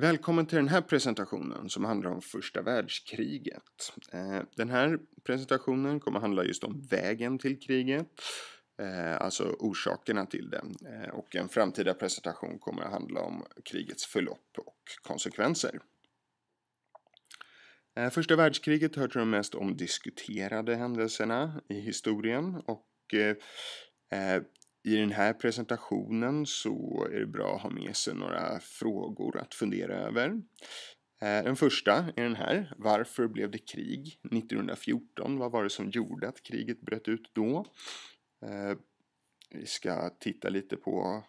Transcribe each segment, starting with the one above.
Välkommen till den här presentationen som handlar om första världskriget. Eh, den här presentationen kommer att handla just om vägen till kriget, eh, alltså orsakerna till det. Eh, och en framtida presentation kommer att handla om krigets förlopp och konsekvenser. Första världskriget hör till de mest omdiskuterade händelserna i historien och i den här presentationen så är det bra att ha med sig några frågor att fundera över. Eh, den första är den här. Varför blev det krig 1914? Vad var det som gjorde att kriget bröt ut då? Eh, vi ska titta lite på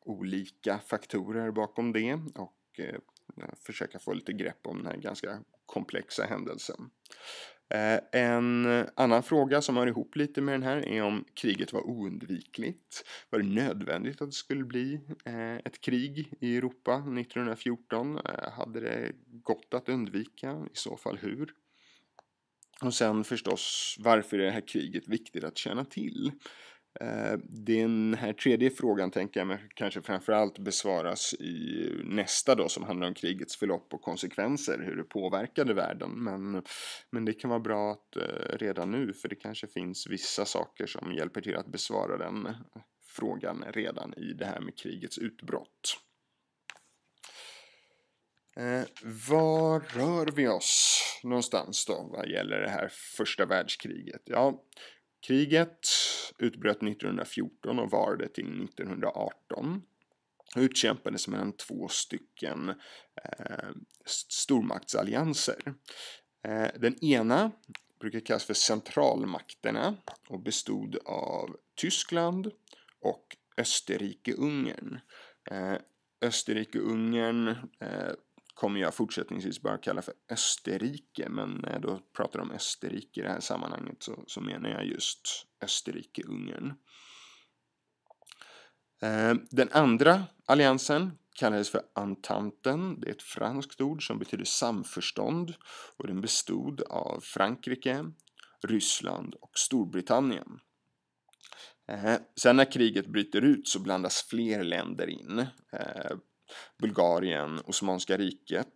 olika faktorer bakom det och eh, försöka få lite grepp om den här ganska komplexa händelsen. Eh, en annan fråga som hör ihop lite med den här är om kriget var oundvikligt. Var det nödvändigt att det skulle bli eh, ett krig i Europa 1914? Eh, hade det gått att undvika? I så fall hur? Och sen förstås, varför är det här kriget viktigt att känna till? Eh, den här tredje frågan tänker jag kanske framförallt besvaras i nästa då som handlar om krigets förlopp och konsekvenser, hur det påverkade världen. Men, men det kan vara bra att eh, redan nu, för det kanske finns vissa saker som hjälper till att besvara den frågan redan i det här med krigets utbrott. Eh, var rör vi oss någonstans då vad gäller det här första världskriget? Ja, Kriget utbröt 1914 och varade till 1918 och utkämpades mellan två stycken eh, stormaktsallianser. Eh, den ena brukar kallas för centralmakterna och bestod av Tyskland och Österrike-Ungern. Eh, Österrike-Ungern eh, kommer jag fortsättningsvis bara kalla för Österrike. Men när jag då pratar om Österrike i det här sammanhanget så, så menar jag just Österrike-Ungern. Eh, den andra alliansen kallades för Ententen. Det är ett franskt ord som betyder samförstånd och den bestod av Frankrike, Ryssland och Storbritannien. Eh, sen när kriget bryter ut så blandas fler länder in. Eh, Bulgarien, Osmanska riket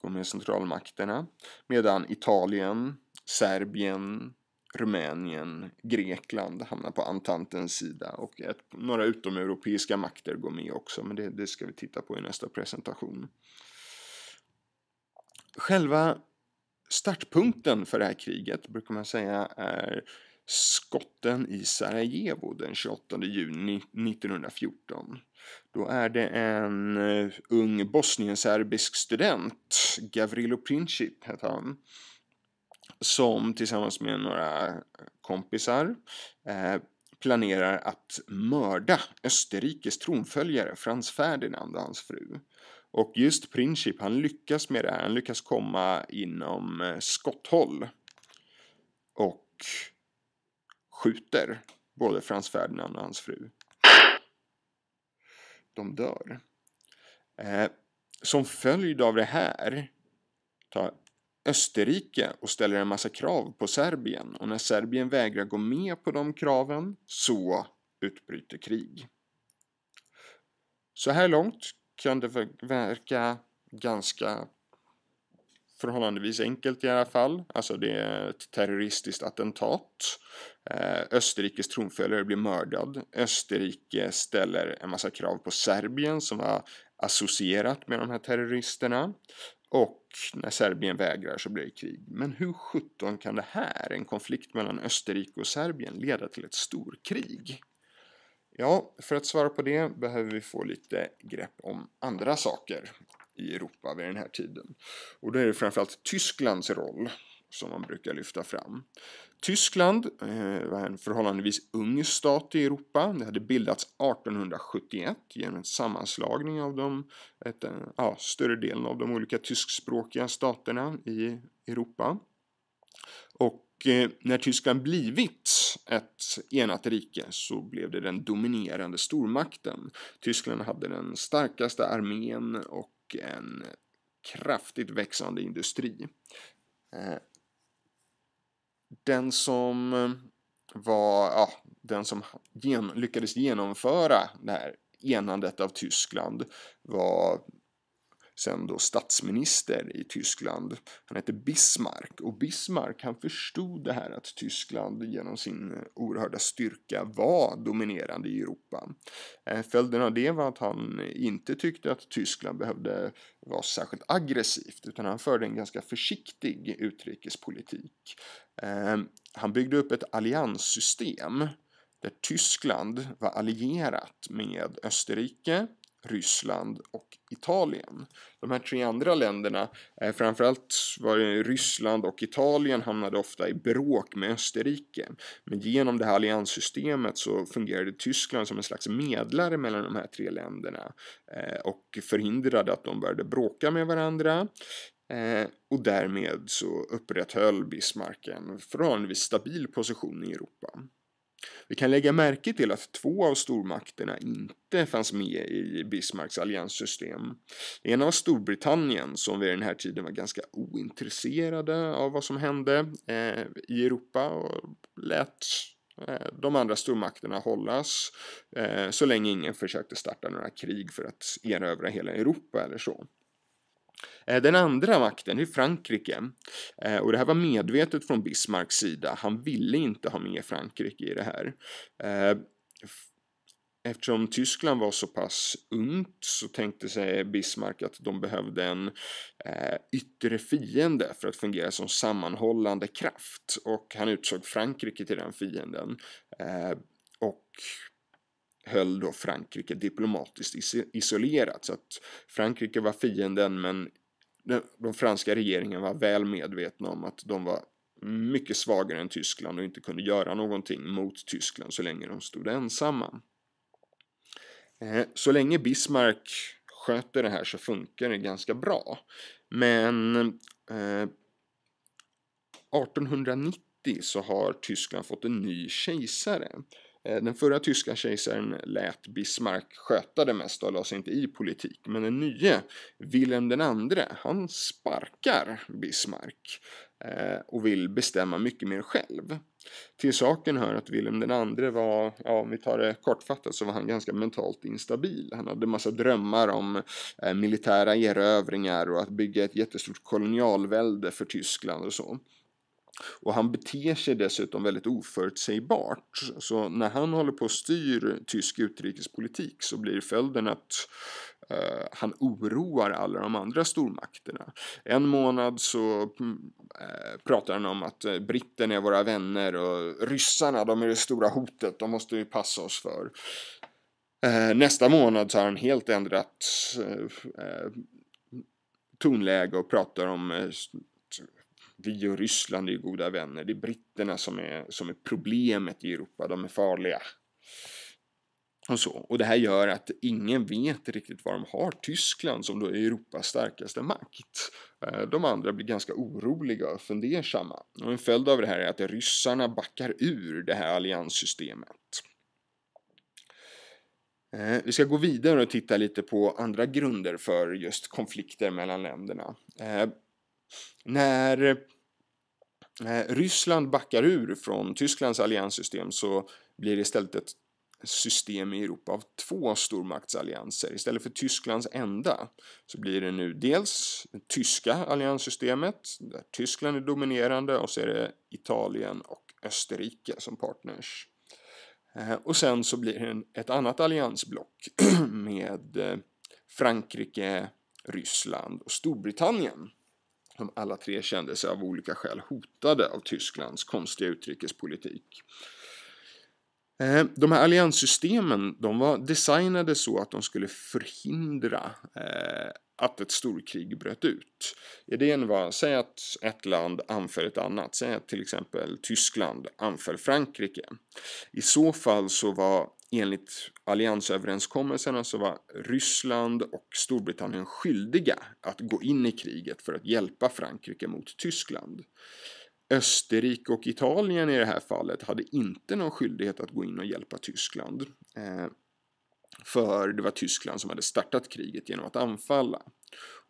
går med centralmakterna. Medan Italien, Serbien, Rumänien, Grekland hamnar på Antantens sida och ett, några utomeuropeiska makter går med också, men det, det ska vi titta på i nästa presentation. Själva startpunkten för det här kriget brukar man säga är skotten i Sarajevo den 28 juni 1914. Då är det en eh, ung bosnienserbisk student, Gavrilo Princip heter han, som tillsammans med några kompisar eh, planerar att mörda Österrikes tronföljare Frans Ferdinand och hans fru. Och just Princip, han lyckas med det här. Han lyckas komma inom eh, skotthåll. Och skjuter både Frans Ferdinand och hans fru. De dör. Eh, som följd av det här tar Österrike och ställer en massa krav på Serbien och när Serbien vägrar gå med på de kraven så utbryter krig. Så här långt kan det verka ganska förhållandevis enkelt i alla fall. Alltså det är ett terroristiskt attentat. Eh, Österrikes tronföljare blir mördad. Österrike ställer en massa krav på Serbien som var associerat med de här terroristerna. Och när Serbien vägrar så blir det krig. Men hur sjutton kan det här, en konflikt mellan Österrike och Serbien, leda till ett storkrig? Ja, för att svara på det behöver vi få lite grepp om andra saker i Europa vid den här tiden. Och då är det framförallt Tysklands roll som man brukar lyfta fram. Tyskland eh, var en förhållandevis ung stat i Europa. Det hade bildats 1871 genom en sammanslagning av de, ett, eh, ja, större delen av de olika tyskspråkiga staterna i Europa. Och eh, när Tyskland blivit ett enat rike så blev det den dominerande stormakten. Tyskland hade den starkaste armén och en kraftigt växande industri. Eh, den som var, ja, den som gen, lyckades genomföra det här enandet av Tyskland var sen då statsminister i Tyskland. Han hette Bismarck och Bismarck han förstod det här att Tyskland genom sin oerhörda styrka var dominerande i Europa. Eh, följden av det var att han inte tyckte att Tyskland behövde vara särskilt aggressivt utan han förde en ganska försiktig utrikespolitik. Eh, han byggde upp ett allianssystem där Tyskland var allierat med Österrike, Ryssland och Italien. De här tre andra länderna, eh, framförallt var Ryssland och Italien hamnade ofta i bråk med Österrike. Men genom det här allianssystemet så fungerade Tyskland som en slags medlare mellan de här tre länderna eh, och förhindrade att de började bråka med varandra. Eh, och därmed så upprätthöll Bismarck en förhållandevis stabil position i Europa. Vi kan lägga märke till att två av stormakterna inte fanns med i Bismarcks allianssystem. Den ena var Storbritannien som vid den här tiden var ganska ointresserade av vad som hände eh, i Europa och lät eh, de andra stormakterna hållas eh, så länge ingen försökte starta några krig för att erövra hela Europa eller så. Eh, den andra makten är Frankrike. Eh, och det här var medvetet från Bismarcks sida. Han ville inte ha med Frankrike i det här. Eh, eftersom Tyskland var så pass ungt så tänkte sig Bismarck att de behövde en yttre fiende för att fungera som sammanhållande kraft och han utsåg Frankrike till den fienden. och höll då Frankrike diplomatiskt isolerat. Så att Frankrike var fienden men de franska regeringen var väl medvetna om att de var mycket svagare än Tyskland och inte kunde göra någonting mot Tyskland så länge de stod ensamma. Eh, så länge Bismarck sköter det här så funkar det ganska bra. Men 1890 eh, så har Tyskland fått en ny kejsare Eh, den förra tyska kejsaren lät Bismarck sköta det mesta och la sig inte i politik. Men den nye, Wilhelm den andre, han sparkar Bismarck eh, och vill bestämma mycket mer själv. Till saken hör att Wilhelm den andre var, ja, om vi tar det kortfattat, så var han ganska mentalt instabil. Han hade massa drömmar om eh, militära erövringar och att bygga ett jättestort kolonialvälde för Tyskland och så. Och han beter sig dessutom väldigt oförutsägbart. Så när han håller på och styr tysk utrikespolitik så blir följden att eh, han oroar alla de andra stormakterna. En månad så mm, eh, pratar han om att eh, britterna är våra vänner och ryssarna de är det stora hotet, de måste vi passa oss för. nästa månad så har han helt ändrat tonläge och pratar om vi och Ryssland är goda vänner. Det är britterna som är, som är problemet i Europa. De är farliga. Och, så. och det här gör att ingen vet riktigt vad de har. Tyskland som då är Europas starkaste makt. Eh, de andra blir ganska oroliga och fundersamma. Och en följd av det här är att ryssarna backar ur det här allianssystemet. Eh, vi ska gå vidare och titta lite på andra grunder för just konflikter mellan länderna. Eh, när eh, Ryssland backar ur från Tysklands allianssystem så blir det istället ett system i Europa av två stormaktsallianser. Istället för Tysklands enda så blir det nu dels det tyska allianssystemet där Tyskland är dominerande och så är det Italien och Österrike som partners. Eh, och sen så blir det ett annat alliansblock med eh, Frankrike, Ryssland och Storbritannien. De alla tre kände sig av olika skäl hotade av Tysklands konstiga utrikespolitik. Eh, de här allianssystemen de var designade så att de skulle förhindra eh, att ett storkrig bröt ut. Idén var, säg att ett land anföll ett annat, säg att till exempel Tyskland anföll Frankrike. I så fall så var enligt alliansöverenskommelserna så var Ryssland och Storbritannien skyldiga att gå in i kriget för att hjälpa Frankrike mot Tyskland. Österrike och Italien i det här fallet hade inte någon skyldighet att gå in och hjälpa Tyskland. Eh, för det var Tyskland som hade startat kriget genom att anfalla.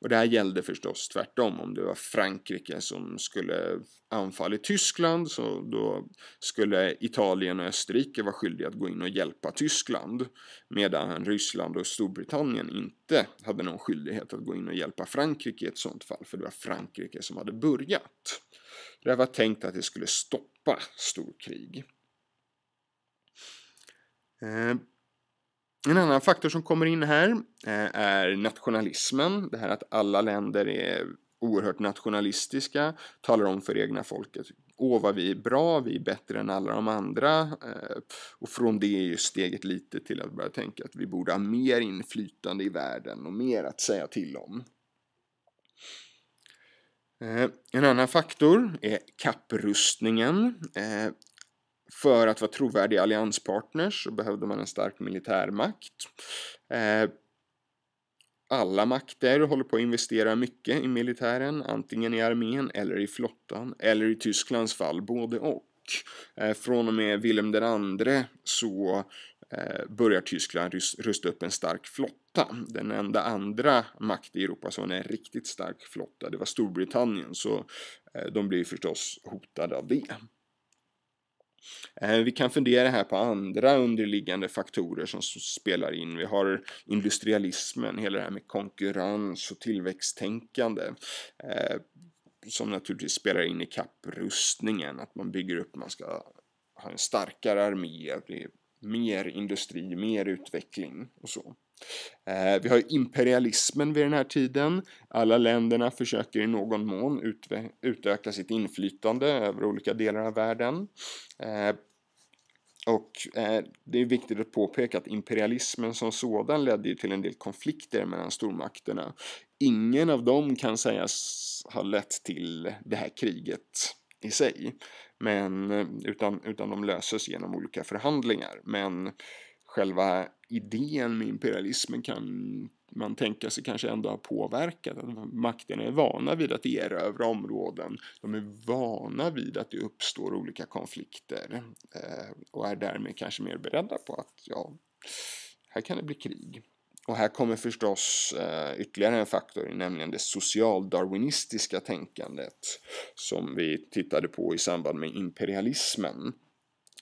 Och det här gällde förstås tvärtom. Om det var Frankrike som skulle anfalla Tyskland så då skulle Italien och Österrike vara skyldiga att gå in och hjälpa Tyskland. Medan Ryssland och Storbritannien inte hade någon skyldighet att gå in och hjälpa Frankrike i ett sånt fall. För det var Frankrike som hade börjat. Det här var tänkt att det skulle stoppa storkrig. Eh, en annan faktor som kommer in här eh, är nationalismen. Det här att alla länder är oerhört nationalistiska, talar om för egna folket åh vad vi är bra, vi är bättre än alla de andra. Eh, och från det är ju steget lite till att börja tänka att vi borde ha mer inflytande i världen och mer att säga till om. Eh, en annan faktor är kapprustningen för att vara trovärdiga allianspartners så behövde man en stark militärmakt. Eh, alla makter håller på att investera mycket i militären, antingen i armén eller i flottan, eller i Tysklands fall både och. Eh, från och med Wilhelm II så eh, börjar Tyskland rusta upp en stark flotta. Den enda andra makt i Europa som har en riktigt stark flotta, det var Storbritannien, så de blir förstås hotade av det. Eh, vi kan fundera här på andra underliggande faktorer som spelar in. Vi har industrialismen, hela det här med konkurrens och tillväxttänkande eh, som naturligtvis spelar in i kapprustningen, att man bygger upp, man ska ha en starkare armé, det är mer industri, mer utveckling och så. Eh, vi har imperialismen vid den här tiden. Alla länderna försöker i någon mån utöka sitt inflytande över olika delar av världen. Eh, och eh, det är viktigt att påpeka att imperialismen som sådan ledde till en del konflikter mellan stormakterna. Ingen av dem kan sägas ha lett till det här kriget i sig. Men, utan, utan de löses genom olika förhandlingar. Men själva idén med imperialismen kan man tänka sig kanske ändå har påverkat. Att makterna är vana vid att erövra områden. De är vana vid att det uppstår olika konflikter eh, och är därmed kanske mer beredda på att ja, här kan det bli krig. Och här kommer förstås eh, ytterligare en faktor, nämligen det socialdarwinistiska tänkandet som vi tittade på i samband med imperialismen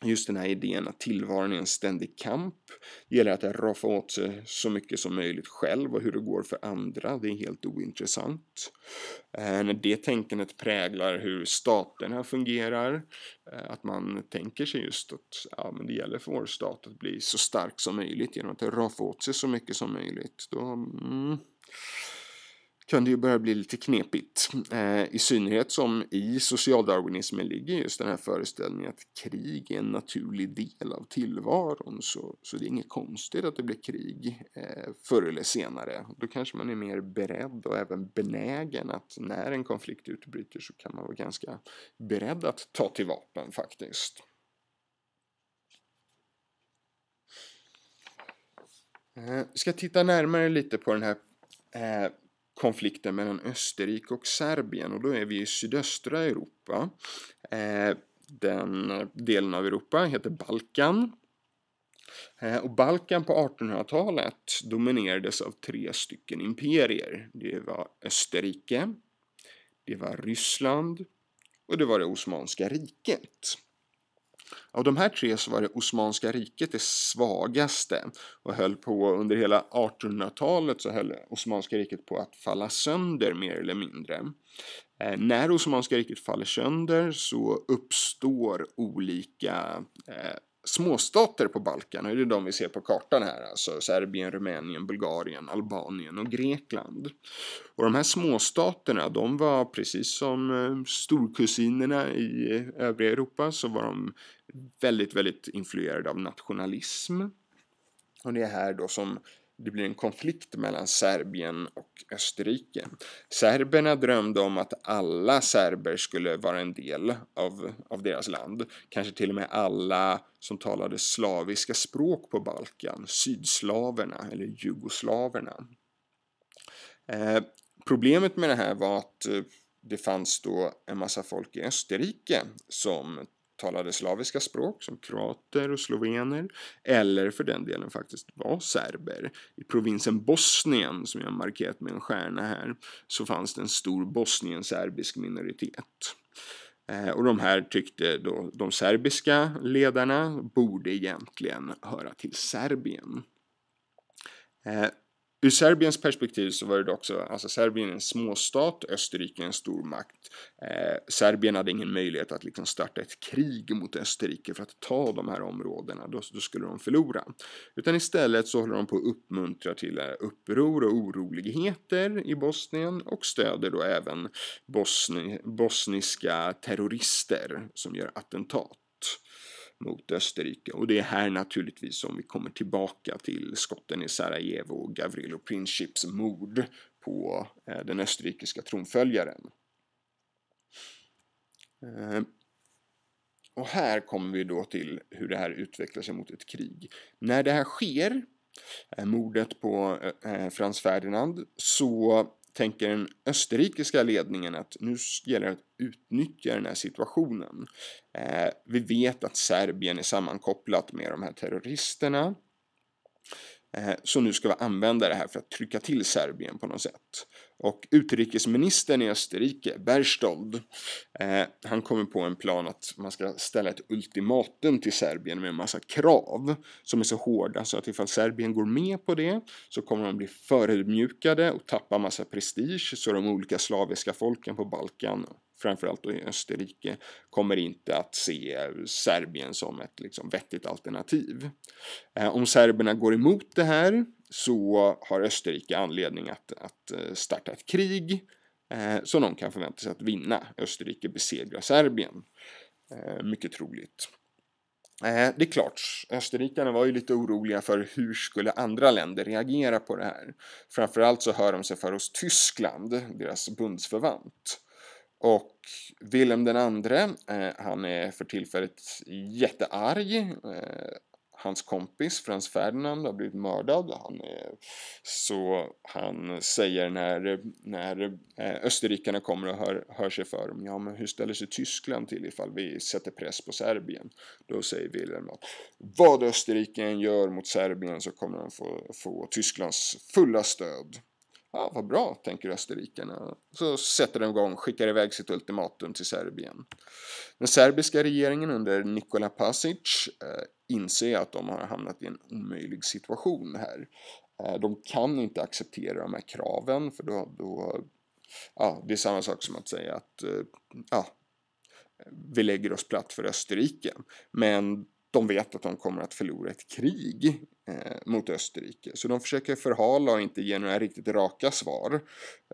just den här idén att tillvaron är en ständig kamp. Det gäller att roffa åt sig så mycket som möjligt själv och hur det går för andra, det är helt ointressant. Eh, när det tänkandet präglar hur staterna fungerar, eh, att man tänker sig just att ja, men det gäller för vår stat att bli så stark som möjligt genom att roffa åt sig så mycket som möjligt, då, mm, kan det ju börja bli lite knepigt. Eh, I synnerhet som i socialdarwinismen ligger just den här föreställningen att krig är en naturlig del av tillvaron. Så, så det är inget konstigt att det blir krig eh, förr eller senare. Då kanske man är mer beredd och även benägen att när en konflikt utbryter så kan man vara ganska beredd att ta till vapen faktiskt. Vi eh, ska titta närmare lite på den här eh, konflikten mellan Österrike och Serbien och då är vi i sydöstra Europa. Eh, den delen av Europa heter Balkan. Eh, och Balkan på 1800-talet dominerades av tre stycken imperier. Det var Österrike, det var Ryssland och det var det Osmanska riket. Av de här tre så var det Osmanska riket det svagaste och höll på under hela 1800-talet så höll Osmanska riket på att falla sönder mer eller mindre. Eh, när Osmanska riket faller sönder så uppstår olika eh, småstater på Balkan. Och det är de vi ser på kartan här. Alltså Serbien, Rumänien, Bulgarien, Albanien och Grekland. Och de här småstaterna, de var precis som eh, storkusinerna i övriga Europa så var de väldigt, väldigt influerade av nationalism. Och det är här då som det blir en konflikt mellan Serbien och Österrike. Serberna drömde om att alla serber skulle vara en del av, av deras land. Kanske till och med alla som talade slaviska språk på Balkan. Sydslaverna eller jugoslaverna. Eh, problemet med det här var att eh, det fanns då en massa folk i Österrike som talade slaviska språk som kroater och slovener eller för den delen faktiskt var serber. I provinsen Bosnien, som jag markerat med en stjärna här, så fanns det en stor bosnienserbisk minoritet. Eh, och de här tyckte då de serbiska ledarna borde egentligen höra till Serbien. Eh, Ur Serbiens perspektiv så var det också, alltså Serbien är en småstat, Österrike är en stormakt. Eh, Serbien hade ingen möjlighet att liksom starta ett krig mot Österrike för att ta de här områdena, då, då skulle de förlora. Utan istället så håller de på att uppmuntra till eh, uppror och oroligheter i Bosnien och stöder då även bosni, bosniska terrorister som gör attentat mot Österrike. Och det är här naturligtvis som vi kommer tillbaka till skotten i Sarajevo och Gavrilo Princips mord på eh, den österrikiska tronföljaren. Eh, och här kommer vi då till hur det här utvecklar sig mot ett krig. När det här sker, eh, mordet på Frans Ferdinand, så tänker den österrikiska ledningen att nu gäller det att utnyttja den här situationen. Eh, vi vet att Serbien är sammankopplat med de här terroristerna. Eh, så nu ska vi använda det här för att trycka till Serbien på något sätt. Och utrikesministern i Österrike, Berstold, eh, han kommer på en plan att man ska ställa ett ultimatum till Serbien med en massa krav som är så hårda så att ifall Serbien går med på det så kommer de bli förödmjukade och tappa massa prestige så de olika slaviska folken på Balkan framförallt då i Österrike, kommer inte att se Serbien som ett liksom vettigt alternativ. Eh, om serberna går emot det här så har Österrike anledning att, att eh, starta ett krig eh, som de kan förvänta sig att vinna. Österrike besegrar Serbien. Mycket troligt. Det är klart, österrikarna var ju lite oroliga för hur skulle andra länder reagera på det här. Framförallt så hör de sig för hos Tyskland, deras bundsförvant. Och Wilhelm den andre, eh, han är för tillfället jättearg. Eh, hans kompis Frans Ferdinand har blivit mördad. Han är, så han säger när, när eh, österrikarna kommer och hör, hör sig för om ja, men hur ställer sig Tyskland till ifall vi sätter press på Serbien? Då säger Wilhelm att vad Österrike gör mot Serbien så kommer de få, få Tysklands fulla stöd. Ja, vad bra, tänker österrikarna. Så sätter de igång, och skickar iväg sitt ultimatum till Serbien. Den serbiska regeringen under Nikola Pasic eh, inser att de har hamnat i en omöjlig situation här. Eh, de kan inte acceptera de här kraven för då, då ja, det är samma sak som att säga att eh, ja, vi lägger oss platt för Österrike. Men de vet att de kommer att förlora ett krig eh, mot Österrike. Så de försöker förhala och inte ge några riktigt raka svar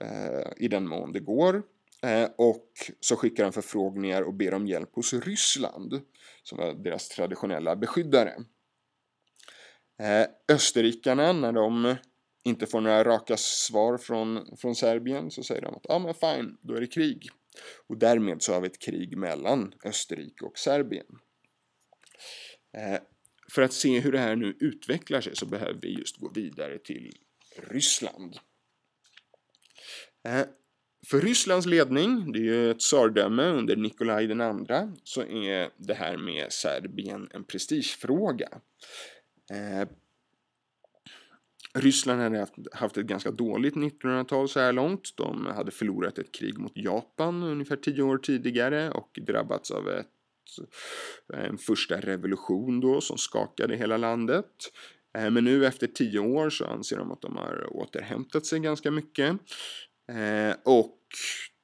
eh, i den mån det går. Eh, och så skickar de förfrågningar och ber om hjälp hos Ryssland som var deras traditionella beskyddare. Eh, österrikarna, när de inte får några raka svar från, från Serbien så säger de att ja ah, men fine, då är det krig. Och därmed så har vi ett krig mellan Österrike och Serbien. Eh, för att se hur det här nu utvecklar sig så behöver vi just gå vidare till Ryssland. Eh, för Rysslands ledning, det är ju ett tsardöme under Nikolaj den andra, så är det här med Serbien en prestigefråga. Eh, Ryssland hade haft ett ganska dåligt 1900-tal så här långt. De hade förlorat ett krig mot Japan ungefär tio år tidigare och drabbats av ett Eh, en första revolution då som skakade hela landet. Eh, men nu efter tio år så anser de att de har återhämtat sig ganska mycket. Eh, och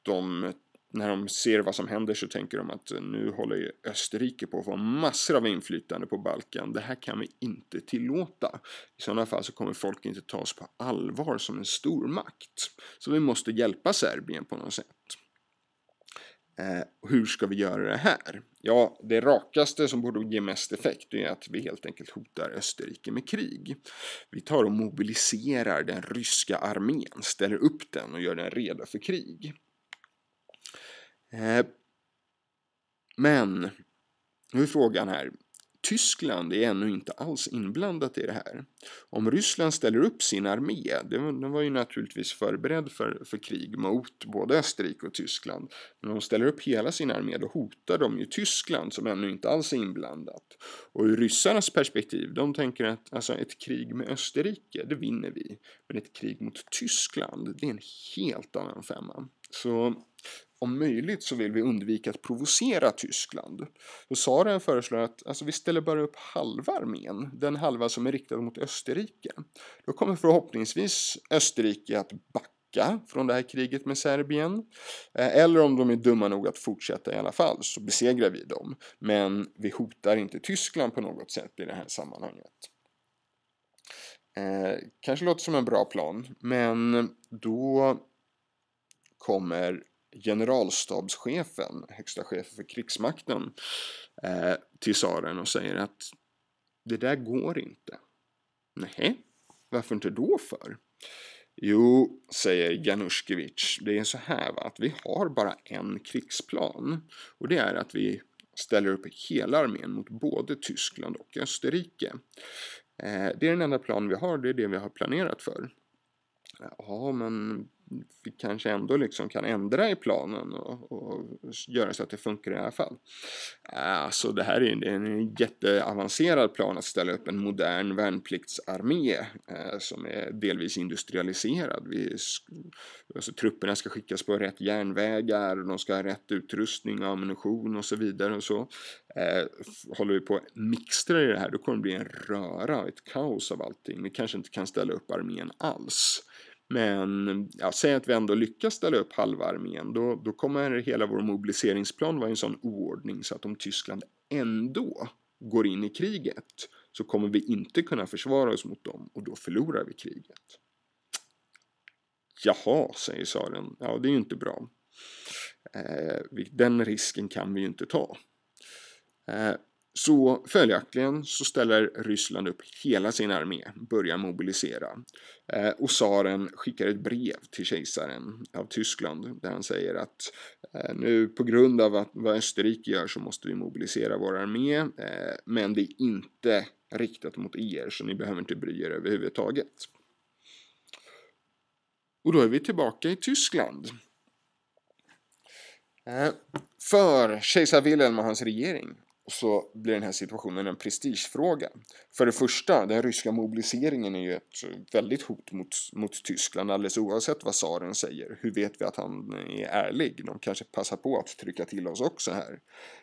de, när de ser vad som händer så tänker de att nu håller ju Österrike på att få massor av inflytande på Balkan. Det här kan vi inte tillåta. I sådana fall så kommer folk inte tas på allvar som en stormakt. Så vi måste hjälpa Serbien på något sätt. Eh, hur ska vi göra det här? Ja, det rakaste som borde ge mest effekt är att vi helt enkelt hotar Österrike med krig. Vi tar och mobiliserar den ryska armén, ställer upp den och gör den redo för krig. Eh, men, nu är frågan här, Tyskland är ännu inte alls inblandat i det här. Om Ryssland ställer upp sin armé, den var ju naturligtvis förberedd för, för krig mot både Österrike och Tyskland, men om de ställer upp hela sin armé då hotar de ju Tyskland som ännu inte alls är inblandat. Och ur ryssarnas perspektiv, de tänker att alltså, ett krig med Österrike, det vinner vi. Men ett krig mot Tyskland, det är en helt annan femma. Så om möjligt så vill vi undvika att provocera Tyskland. Så Saren föreslår att alltså, vi ställer bara upp halva armén, den halva som är riktad mot Österrike. Då kommer förhoppningsvis Österrike att backa från det här kriget med Serbien. Eh, eller om de är dumma nog att fortsätta i alla fall så besegrar vi dem. Men vi hotar inte Tyskland på något sätt i det här sammanhanget. Eh, kanske låter som en bra plan, men då kommer generalstabschefen, högsta chefen för krigsmakten, eh, till tsaren och säger att det där går inte. Nej, varför inte då för? Jo, säger Januszkiewicz, det är så här att vi har bara en krigsplan och det är att vi ställer upp hela armén mot både Tyskland och Österrike. Eh, det är den enda plan vi har, det är det vi har planerat för. Ja, men vi kanske ändå liksom kan ändra i planen och, och, göra så att det funkar i alla fall. Alltså det här är en, en jätteavancerad plan att ställa upp en modern värnpliktsarmé eh, som är delvis industrialiserad. Vi, alltså, trupperna ska skickas på rätt järnvägar, de ska ha rätt utrustning och ammunition och så vidare och så. Eh, håller vi på att mixtra i det här då kommer det bli en röra, ett kaos av allting. Vi kanske inte kan ställa upp armén alls. Men ja, säg att vi ändå lyckas ställa upp halva armén. Då, då kommer hela vår mobiliseringsplan vara i en sån oordning så att om Tyskland ändå går in i kriget så kommer vi inte kunna försvara oss mot dem och då förlorar vi kriget. Jaha, säger tsaren. Ja, det är ju inte bra. Eh, den risken kan vi ju inte ta. Eh, så följaktligen så ställer Ryssland upp hela sin armé, börjar mobilisera. Eh, och tsaren skickar ett brev till kejsaren av Tyskland där han säger att eh, nu på grund av att, vad Österrike gör så måste vi mobilisera vår armé, eh, men det är inte riktat mot er så ni behöver inte bry er överhuvudtaget. Och då är vi tillbaka i Tyskland. Eh, för kejsar Wilhelm och hans regering så blir den här situationen en prestigefråga. För det första, den ryska mobiliseringen är ju ett väldigt hot mot, mot Tyskland alldeles oavsett vad tsaren säger. Hur vet vi att han är ärlig? De kanske passar på att trycka till oss också här.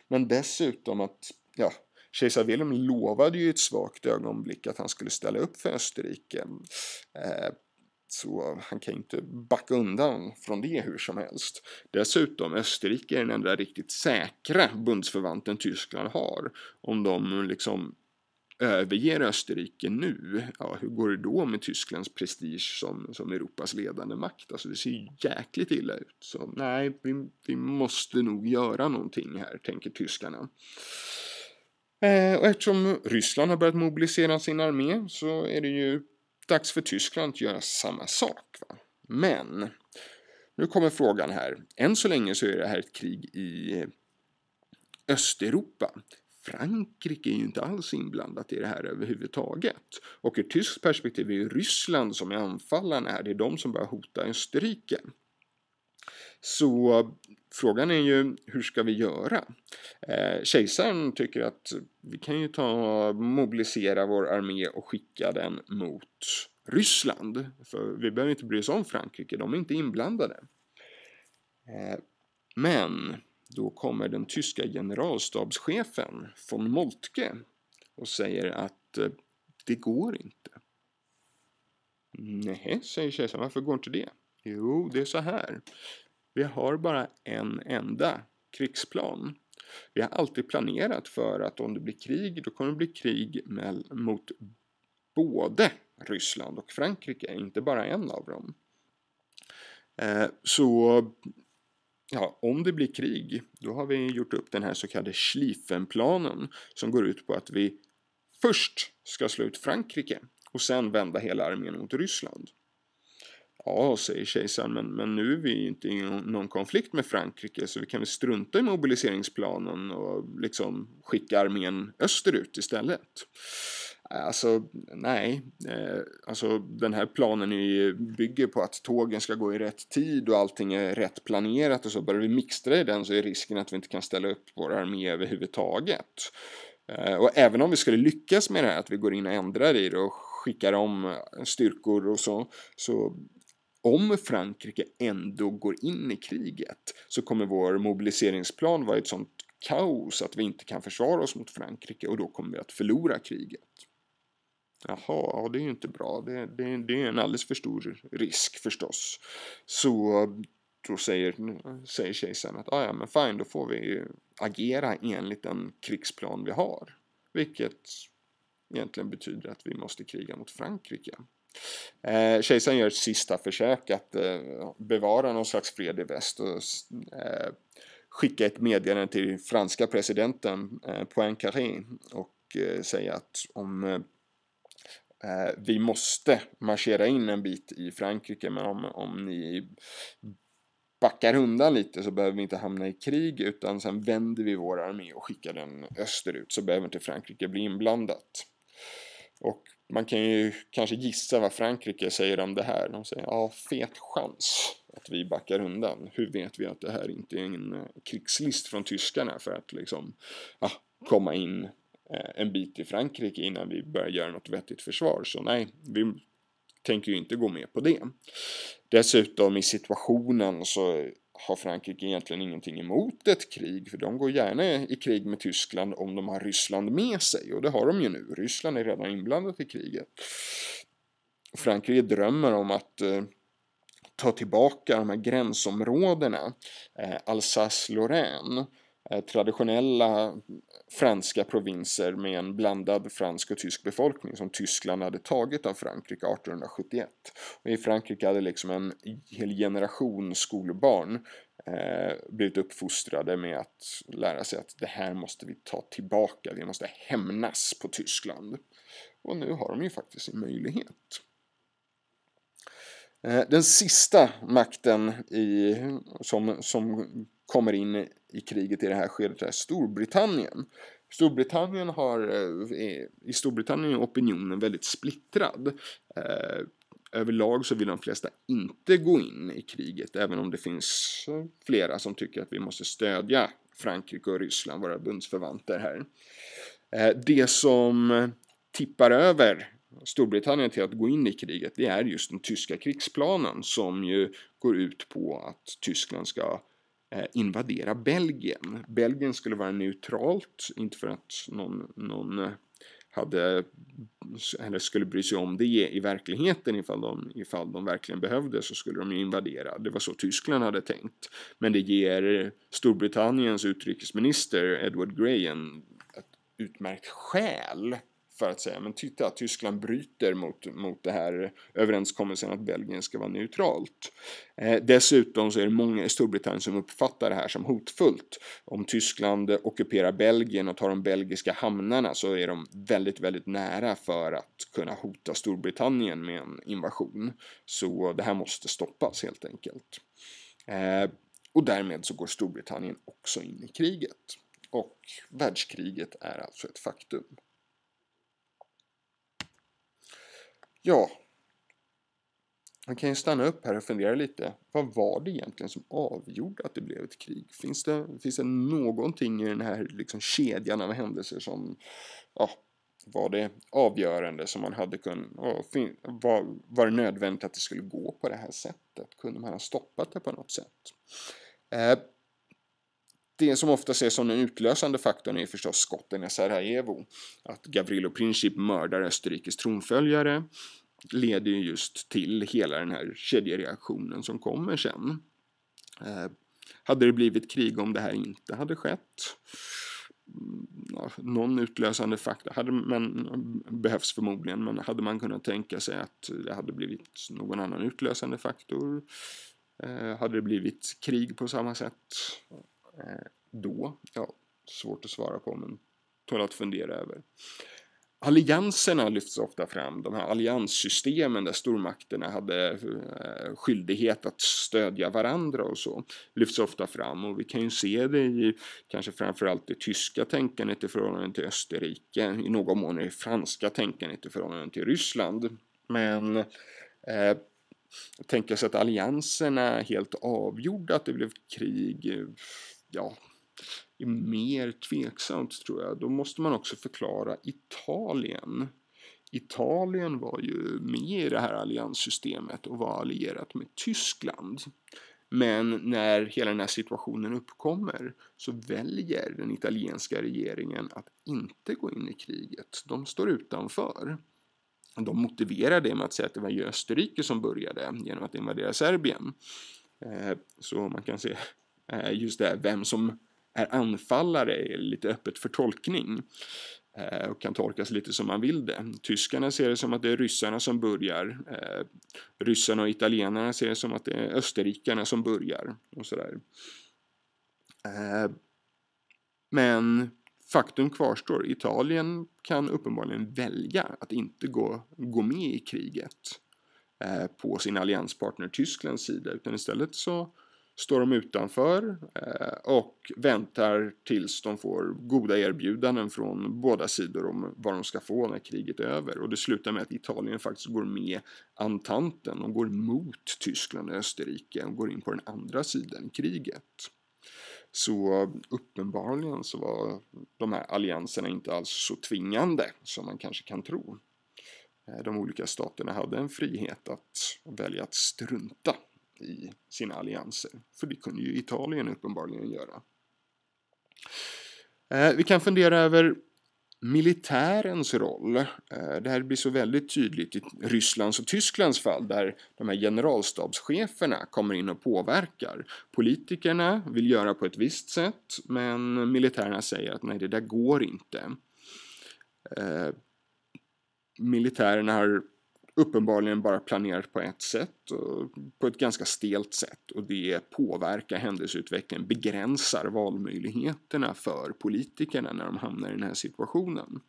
Men dessutom att, ja, Kejsar Wilhelm lovade ju i ett svagt ögonblick att han skulle ställa upp för Österrike. Eh, så han kan inte backa undan från det hur som helst. Dessutom, Österrike är den enda riktigt säkra bundsförvanten Tyskland har. Om de liksom överger Österrike nu, ja, hur går det då med Tysklands prestige som, som Europas ledande makt? Alltså det ser ju jäkligt illa ut. Så nej, vi, vi måste nog göra någonting här, tänker tyskarna. Eh, och eftersom Ryssland har börjat mobilisera sin armé så är det ju dags för Tyskland att göra samma sak. Va? Men, nu kommer frågan här. Än så länge så är det här ett krig i Östeuropa. Frankrike är ju inte alls inblandat i det här överhuvudtaget. Och ur tyskt perspektiv är det Ryssland som är anfallarna här, det är de som börjar hota Österrike. Så Frågan är ju hur ska vi göra? Eh, kejsaren tycker att vi kan ju ta mobilisera vår armé och skicka den mot Ryssland. För vi behöver inte bry oss om Frankrike, de är inte inblandade. Eh, men då kommer den tyska generalstabschefen von Moltke och säger att eh, det går inte. Nej, säger kejsaren, varför går inte det? Jo, det är så här. Vi har bara en enda krigsplan. Vi har alltid planerat för att om det blir krig, då kommer det bli krig mot både Ryssland och Frankrike, inte bara en av dem. Eh, så ja, om det blir krig, då har vi gjort upp den här så kallade Schlieffenplanen som går ut på att vi först ska slå ut Frankrike och sen vända hela armén mot Ryssland. Ja, säger kejsaren, men, men nu är vi inte i någon konflikt med Frankrike så vi kan väl strunta i mobiliseringsplanen och liksom skicka armén österut istället. Alltså, nej. Eh, alltså, den här planen bygger på att tågen ska gå i rätt tid och allting är rätt planerat och så. Börjar vi mixtra i den så är risken att vi inte kan ställa upp vår armé överhuvudtaget. Eh, och även om vi skulle lyckas med det här, att vi går in och ändrar i det och skickar om styrkor och så, så om Frankrike ändå går in i kriget så kommer vår mobiliseringsplan vara ett sånt kaos att vi inte kan försvara oss mot Frankrike och då kommer vi att förlora kriget. Jaha, ja, det är ju inte bra. Det, det, det är en alldeles för stor risk förstås. Så då säger, säger kejsaren att ah, ja, men fine, då får vi agera enligt den krigsplan vi har. Vilket egentligen betyder att vi måste kriga mot Frankrike. Eh, kejsaren gör ett sista försök att eh, bevara någon slags fred i väst och eh, skicka ett meddelande till franska presidenten eh, Poincaré och eh, säga att om eh, eh, vi måste marschera in en bit i Frankrike men om, om ni backar undan lite så behöver vi inte hamna i krig utan sen vänder vi vår armé och skickar den österut så behöver inte Frankrike bli inblandat. Och man kan ju kanske gissa vad Frankrike säger om det här. De säger ja, fet chans att vi backar undan. Hur vet vi att det här inte är en eh, krigslist från tyskarna för att liksom ja, komma in eh, en bit i Frankrike innan vi börjar göra något vettigt försvar. Så nej, vi tänker ju inte gå med på det. Dessutom i situationen så har Frankrike egentligen ingenting emot ett krig, för de går gärna i krig med Tyskland om de har Ryssland med sig, och det har de ju nu. Ryssland är redan inblandat i kriget. Frankrike drömmer om att eh, ta tillbaka de här gränsområdena, eh, Alsace-Lorraine, Eh, traditionella franska provinser med en blandad fransk och tysk befolkning som Tyskland hade tagit av Frankrike 1871. Och I Frankrike hade liksom en hel generation skolbarn eh, blivit uppfostrade med att lära sig att det här måste vi ta tillbaka, vi måste hämnas på Tyskland. Och nu har de ju faktiskt en möjlighet. Eh, den sista makten i, som, som kommer in i kriget i det här skedet är Storbritannien. Storbritannien har, eh, i Storbritannien är opinionen väldigt splittrad. Eh, överlag så vill de flesta inte gå in i kriget, även om det finns flera som tycker att vi måste stödja Frankrike och Ryssland, våra bundsförvanter här. Eh, det som tippar över Storbritannien till att gå in i kriget, det är just den tyska krigsplanen som ju går ut på att Tyskland ska Eh, invadera Belgien. Belgien skulle vara neutralt, inte för att någon, någon eh, hade, eller skulle bry sig om det i verkligheten ifall de, ifall de verkligen behövde så skulle de ju invadera. Det var så Tyskland hade tänkt. Men det ger Storbritanniens utrikesminister Edward Gray en ett utmärkt skäl för att säga, men titta, Tyskland bryter mot, mot det här överenskommelsen att Belgien ska vara neutralt. Eh, dessutom så är det många i Storbritannien som uppfattar det här som hotfullt. Om Tyskland ockuperar Belgien och tar de belgiska hamnarna så är de väldigt, väldigt nära för att kunna hota Storbritannien med en invasion. Så det här måste stoppas helt enkelt. Eh, och därmed så går Storbritannien också in i kriget. Och världskriget är alltså ett faktum. Ja, man kan ju stanna upp här och fundera lite. Vad var det egentligen som avgjorde att det blev ett krig? Finns det, finns det någonting i den här liksom kedjan av händelser som ja, var det avgörande som man hade kunnat... Var, var det nödvändigt att det skulle gå på det här sättet? Kunde man ha stoppat det på något sätt? Eh, det som ofta ses som den utlösande faktorn är förstås skotten i Sarajevo. Att Gavrilo Princip mördar Österrikes tronföljare leder ju just till hela den här kedjereaktionen som kommer sen. Eh, hade det blivit krig om det här inte hade skett? Mm, ja, någon utlösande faktor hade man, behövs förmodligen, men hade man kunnat tänka sig att det hade blivit någon annan utlösande faktor? Eh, hade det blivit krig på samma sätt? Eh, då? Ja, svårt att svara på men tål att fundera över. Allianserna lyfts ofta fram, de här allianssystemen där stormakterna hade eh, skyldighet att stödja varandra och så, lyfts ofta fram och vi kan ju se det i kanske framförallt det tyska tänkandet i förhållande till Österrike, i någon mån i det franska tänkandet i förhållande till Ryssland. Men eh, tänka sig att allianserna helt avgjorde att det blev krig eh, ja, är mer tveksamt tror jag. Då måste man också förklara Italien. Italien var ju med i det här allianssystemet och var allierat med Tyskland. Men när hela den här situationen uppkommer så väljer den italienska regeringen att inte gå in i kriget. De står utanför. De motiverar det med att säga att det var Österrike som började genom att invadera Serbien. Eh, så man kan se Eh, just det här vem som är anfallare är lite öppet för tolkning eh, och kan tolkas lite som man vill det. Tyskarna ser det som att det är ryssarna som börjar. Eh, ryssarna och italienarna ser det som att det är österrikarna som börjar och sådär. Men faktum kvarstår, Italien kan uppenbarligen välja att inte gå, gå med i kriget på sin allianspartner Tysklands sida utan istället så står de utanför eh, och väntar tills de får goda erbjudanden från båda sidor om vad de ska få när kriget är över. Och det slutar med att Italien faktiskt går med ententen, De går mot Tyskland och Österrike och går in på den andra sidan i kriget. Så uppenbarligen så var de här allianserna inte alls så tvingande som man kanske kan tro. Eh, de olika staterna hade en frihet att välja att strunta i sina allianser. För det kunde ju Italien uppenbarligen göra. Eh, vi kan fundera över militärens roll. Eh, det här blir så väldigt tydligt i Rysslands och Tysklands fall där de här generalstabscheferna kommer in och påverkar. Politikerna vill göra på ett visst sätt men militärerna säger att nej det där går inte. Eh, militärerna har uppenbarligen bara planerat på ett sätt, på ett ganska stelt sätt och det påverkar händelseutvecklingen, begränsar valmöjligheterna för politikerna när de hamnar i den här situationen.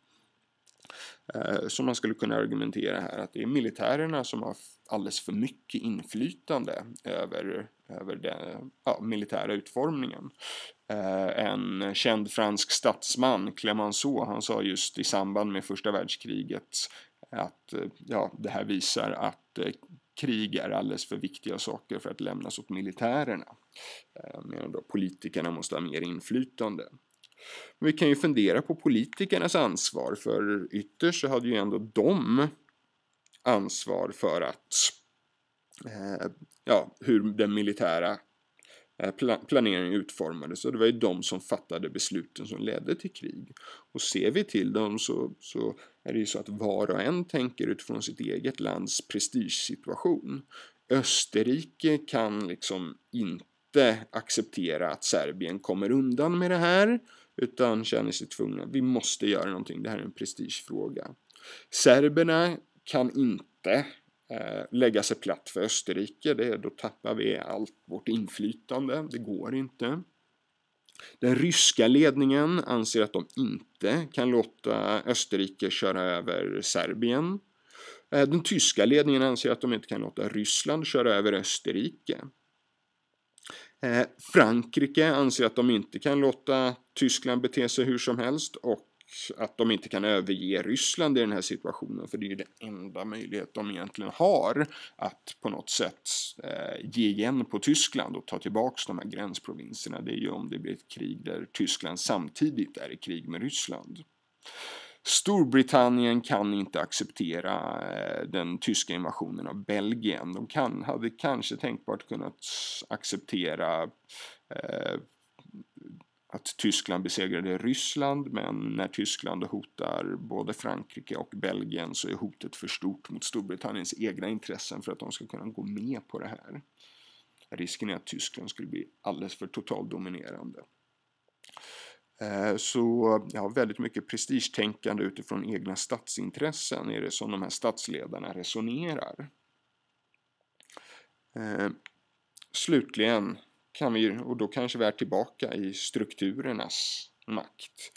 Eh, så man skulle kunna argumentera här att det är militärerna som har alldeles för mycket inflytande över, över den ja, militära utformningen. Eh, en känd fransk statsman, Clemenceau, han sa just i samband med första världskrigets att eh, ja, det här visar att eh, krig är alldeles för viktiga saker för att lämnas åt militärerna. Eh, medan då politikerna måste ha mer inflytande. Men vi kan ju fundera på politikernas ansvar för ytterst så hade ju ändå de ansvar för att ja, hur den militära Eh, planering utformades och det var ju de som fattade besluten som ledde till krig. Och ser vi till dem så, så är det ju så att var och en tänker utifrån sitt eget lands prestigesituation. Österrike kan liksom inte acceptera att Serbien kommer undan med det här utan känner sig tvungna, vi måste göra någonting, det här är en prestigefråga. Serberna kan inte Eh, lägga sig platt för Österrike, det, då tappar vi allt vårt inflytande. Det går inte. Den ryska ledningen anser att de inte kan låta Österrike köra över Serbien. Eh, den tyska ledningen anser att de inte kan låta Ryssland köra över Österrike. Eh, Frankrike anser att de inte kan låta Tyskland bete sig hur som helst och att de inte kan överge Ryssland i den här situationen. För det är ju den enda möjlighet de egentligen har att på något sätt eh, ge igen på Tyskland och ta tillbaka de här gränsprovinserna. Det är ju om det blir ett krig där Tyskland samtidigt är i krig med Ryssland. Storbritannien kan inte acceptera eh, den tyska invasionen av Belgien. De kan, hade kanske tänkbart kunnat acceptera eh, att Tyskland besegrade Ryssland men när Tyskland hotar både Frankrike och Belgien så är hotet för stort mot Storbritanniens egna intressen för att de ska kunna gå med på det här. Risken är att Tyskland skulle bli alldeles för totalt dominerande. Eh, så ja, väldigt mycket prestigetänkande utifrån egna statsintressen är det som de här statsledarna resonerar. Eh, slutligen kan vi, och då kanske vi är tillbaka i strukturernas makt.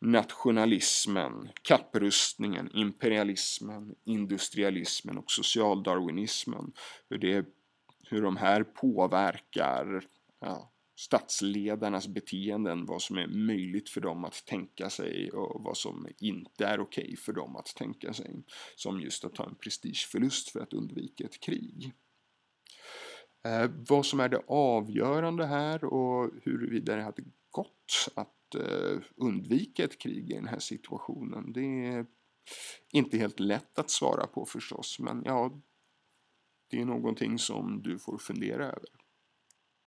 Nationalismen, kapprustningen, imperialismen, industrialismen och socialdarwinismen. Hur, det, hur de här påverkar ja, statsledarnas beteenden, vad som är möjligt för dem att tänka sig och vad som inte är okej okay för dem att tänka sig. Som just att ta en prestigeförlust för att undvika ett krig. Eh, vad som är det avgörande här och huruvida det hade gått att eh, undvika ett krig i den här situationen, det är inte helt lätt att svara på förstås, men ja, det är någonting som du får fundera över.